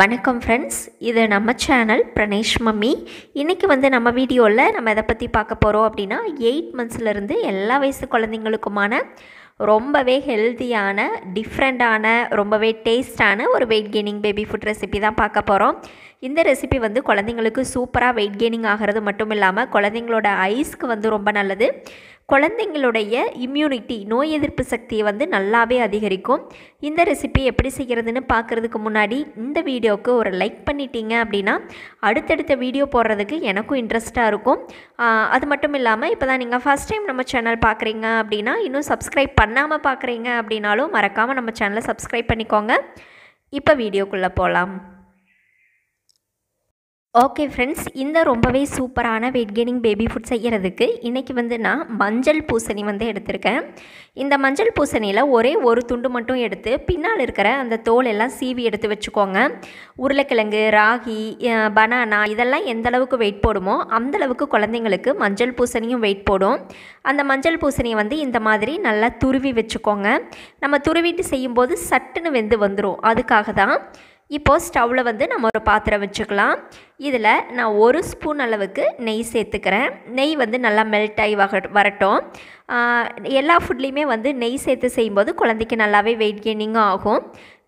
வணக்கம் ஃப்ரெண்ட்ஸ் இது நம்ம சேனல் பிரணேஷ் மம்மி இன்றைக்கி வந்து நம்ம வீடியோவில் நம்ம எதை பற்றி பார்க்க போகிறோம் அப்படின்னா எயிட் மந்த்ஸ்லேருந்து எல்லா வயசு குழந்தைங்களுக்குமான ரொம்பவே ஹெல்த்தியான டிஃப்ரெண்ட்டான ரொம்பவே டேஸ்டான ஒரு weight gaining baby food recipe தான் பார்க்க போகிறோம் இந்த ரெசிபி வந்து குழந்தைங்களுக்கு சூப்பராக வெயிட் கெய்னிங் ஆகிறது மட்டும் இல்லாமல் குழந்தைங்களோட ஐஸ்க்கு வந்து ரொம்ப நல்லது குழந்தைங்களுடைய இம்யூனிட்டி நோய் எதிர்ப்பு சக்தியை வந்து நல்லாவே அதிகரிக்கும் இந்த ரெசிபி எப்படி செய்கிறதுன்னு பார்க்குறதுக்கு முன்னாடி இந்த வீடியோவுக்கு ஒரு லைக் பண்ணிட்டீங்க அப்படின்னா அடுத்தடுத்த வீடியோ போடுறதுக்கு எனக்கும் இன்ட்ரெஸ்ட்டாக இருக்கும் அது மட்டும் இல்லாமல் இப்போ தான் நீங்கள் ஃபஸ்ட் டைம் நம்ம சேனல் பார்க்குறீங்க அப்படின்னா இன்னும் சப்ஸ்கிரைப் பண்ணாமல் பார்க்குறீங்க அப்படின்னாலும் மறக்காமல் நம்ம சேனலை சப்ஸ்கிரைப் பண்ணிக்கோங்க இப்போ வீடியோக்குள்ளே போகலாம் ஓகே ஃப்ரெண்ட்ஸ் இந்த ரொம்பவே சூப்பரான வெயிட் கெயினிங் பேபி ஃபுட் செய்கிறதுக்கு இன்றைக்கி வந்து நான் மஞ்சள் பூசணி வந்து எடுத்திருக்கேன் இந்த மஞ்சள் பூசணியில் ஒரே ஒரு துண்டு மட்டும் எடுத்து பின்னால் இருக்கிற அந்த தோல் எல்லாம் சீவி எடுத்து வச்சுக்கோங்க உருளைக்கிழங்கு ராகி பனானா இதெல்லாம் எந்த அளவுக்கு வெயிட் போடுமோ அந்தளவுக்கு குழந்தைங்களுக்கு மஞ்சள் பூசணியும் வெயிட் போடும் அந்த மஞ்சள் பூசணியை வந்து இந்த மாதிரி நல்லா துருவி வச்சுக்கோங்க நம்ம துருவிட்டு செய்யும்போது சட்டுன்னு வெந்து வந்துடும் அதுக்காக தான் இப்போது ஸ்டவ்வில் வந்து நம்ம ஒரு பாத்திரம் வச்சுக்கலாம் இதில் நான் ஒரு ஸ்பூன் அளவுக்கு நெய் சேர்த்துக்கிறேன் நெய் வந்து நல்லா மெல்ட் ஆகி வக வரட்டும் எல்லா ஃபுட்லேயுமே வந்து நெய் சேர்த்து செய்யும்போது குழந்தைக்கு நல்லாவே வெயிட் கெய்னிங்கும் ஆகும்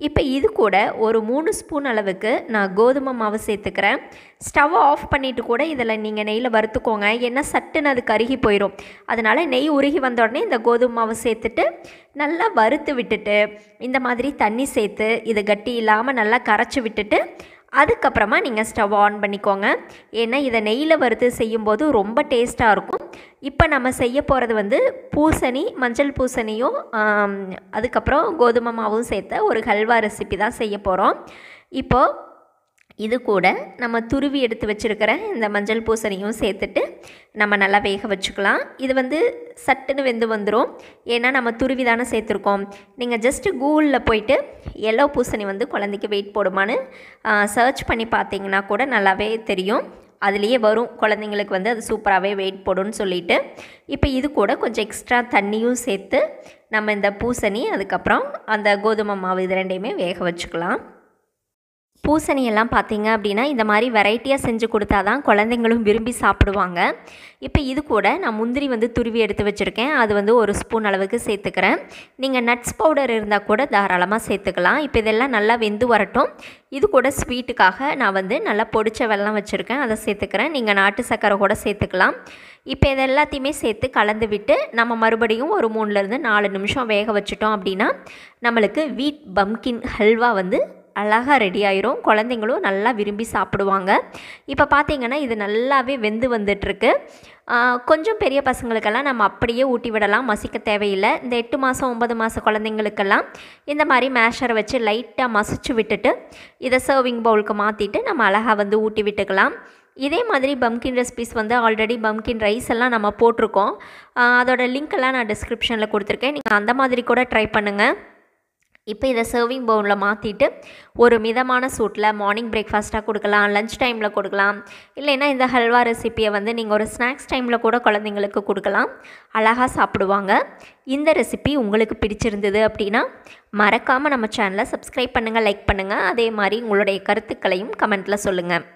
இப்போ இது கூட ஒரு மூணு ஸ்பூன் அளவுக்கு நான் கோதுமை மாவு சேர்த்துக்கிறேன் ஸ்டவ்வை ஆஃப் பண்ணிவிட்டு கூட இதில் நீங்கள் நெய்யில் வறுத்துக்கோங்க ஏன்னா சட்டுன்னு அது கருகி போயிடும் அதனால் நெய் உருகி வந்த உடனே இந்த கோதுமை மாவு சேர்த்துட்டு நல்லா வறுத்து விட்டுட்டு இந்த மாதிரி தண்ணி சேர்த்து இதை கட்டி இல்லாமல் நல்லா கரைச்சி விட்டுட்டு அதுக்கப்புறமா நீங்கள் ஸ்டவ் ஆன் பண்ணிக்கோங்க ஏன்னா இதை நெய்யில் வறுத்து செய்யும்போது ரொம்ப டேஸ்ட்டாக இருக்கும் இப்போ நம்ம செய்ய போகிறது வந்து பூசணி மஞ்சள் பூசணியும் அதுக்கப்புறம் கோதுமை மாவும் சேர்த்த ஒரு ஹல்வா ரெசிபி தான் செய்ய போகிறோம் இப்போது இது கூட நம்ம துருவி எடுத்து வச்சுருக்கிற இந்த மஞ்சள் பூசணியும் சேர்த்துட்டு நம்ம நல்லா வேக வச்சுக்கலாம் இது வந்து சட்டுன்னு வெந்து வந்துடும் ஏன்னா நம்ம துருவி தானே சேர்த்துருக்கோம் நீங்கள் ஜஸ்ட்டு கூகுளில் போயிட்டு எல்லோ பூசணி வந்து குழந்தைக்கு வெயிட் போடுமான்னு சர்ச் பண்ணி பார்த்தீங்கன்னா கூட நல்லாவே தெரியும் அதுலேயே வரும் குழந்தைங்களுக்கு வந்து அது சூப்பராகவே வெயிட் போடும்னு சொல்லிட்டு இப்போ இது கூட கொஞ்சம் எக்ஸ்ட்ரா தண்ணியும் சேர்த்து நம்ம இந்த பூசணி அதுக்கப்புறம் அந்த கோதுமை மாவு இது ரெண்டையுமே வேக வச்சுக்கலாம் பூசணியெல்லாம் பார்த்தீங்க அப்படின்னா இந்த மாதிரி வெரைட்டியாக செஞ்சு கொடுத்தா தான் குழந்தைங்களும் விரும்பி சாப்பிடுவாங்க இப்போ இது கூட நான் முந்திரி வந்து துருவி எடுத்து வச்சுருக்கேன் அது வந்து ஒரு ஸ்பூன் அளவுக்கு சேர்த்துக்கிறேன் நீங்கள் நட்ஸ் பவுடர் இருந்தால் கூட தாராளமாக சேர்த்துக்கலாம் இப்போ இதெல்லாம் நல்லா வெந்து வரட்டும் இது கூட ஸ்வீட்டுக்காக நான் வந்து நல்லா பொடிச்ச வெள்ளம் வச்சுருக்கேன் அதை சேர்த்துக்கிறேன் நீங்கள் நாட்டு சக்கரை கூட சேர்த்துக்கலாம் இப்போ இது எல்லாத்தையுமே சேர்த்து கலந்து விட்டு நம்ம மறுபடியும் ஒரு மூணுலேருந்து நாலு நிமிஷம் வேக வச்சுட்டோம் அப்படின்னா நம்மளுக்கு வீட் பம்கின் ஹல்வா வந்து அழகாக ரெடி ஆயிரும் குழந்தைங்களும் நல்லா விரும்பி சாப்பிடுவாங்க இப்போ பார்த்தீங்கன்னா இது நல்லாவே வெந்து வந்துட்டுருக்கு கொஞ்சம் பெரிய பசங்களுக்கெல்லாம் நம்ம அப்படியே ஊட்டி விடலாம் மசிக்க தேவையில்லை இந்த எட்டு மாதம் ஒம்பது மாத குழந்தைங்களுக்கெல்லாம் இந்த மாதிரி மேஷரை வச்சு லைட்டாக மசிச்சு விட்டுட்டு இதை சர்விங் பவுலுக்கு மாற்றிட்டு நம்ம அழகாக வந்து ஊட்டி விட்டுக்கலாம் இதே மாதிரி பம்கின் ரெசிபிஸ் வந்து ஆல்ரெடி பம்கின் ரைஸ் எல்லாம் நம்ம போட்டிருக்கோம் அதோட லிங்க் எல்லாம் நான் டிஸ்கிரிப்ஷனில் கொடுத்துருக்கேன் நீங்கள் அந்த மாதிரி கூட ட்ரை பண்ணுங்கள் இப்போ இதை சர்விங் பவுனில் மாற்றிட்டு ஒரு மிதமான சூட்டில் மார்னிங் பிரேக்ஃபாஸ்ட்டாக கொடுக்கலாம் லஞ்ச் டைமில் கொடுக்கலாம் இல்லைன்னா இந்த ஹல்வா ரெசிப்பியை வந்து நீங்கள் ஒரு ஸ்நாக்ஸ் டைமில் கூட குழந்தைங்களுக்கு கொடுக்கலாம் அழகாக சாப்பிடுவாங்க இந்த ரெசிபி உங்களுக்கு பிடிச்சிருந்தது அப்படின்னா மறக்காமல் நம்ம சேனலை சப்ஸ்கிரைப் பண்ணுங்கள் லைக் பண்ணுங்கள் அதே மாதிரி உங்களுடைய கருத்துக்களையும் கமெண்ட்டில் சொல்லுங்கள்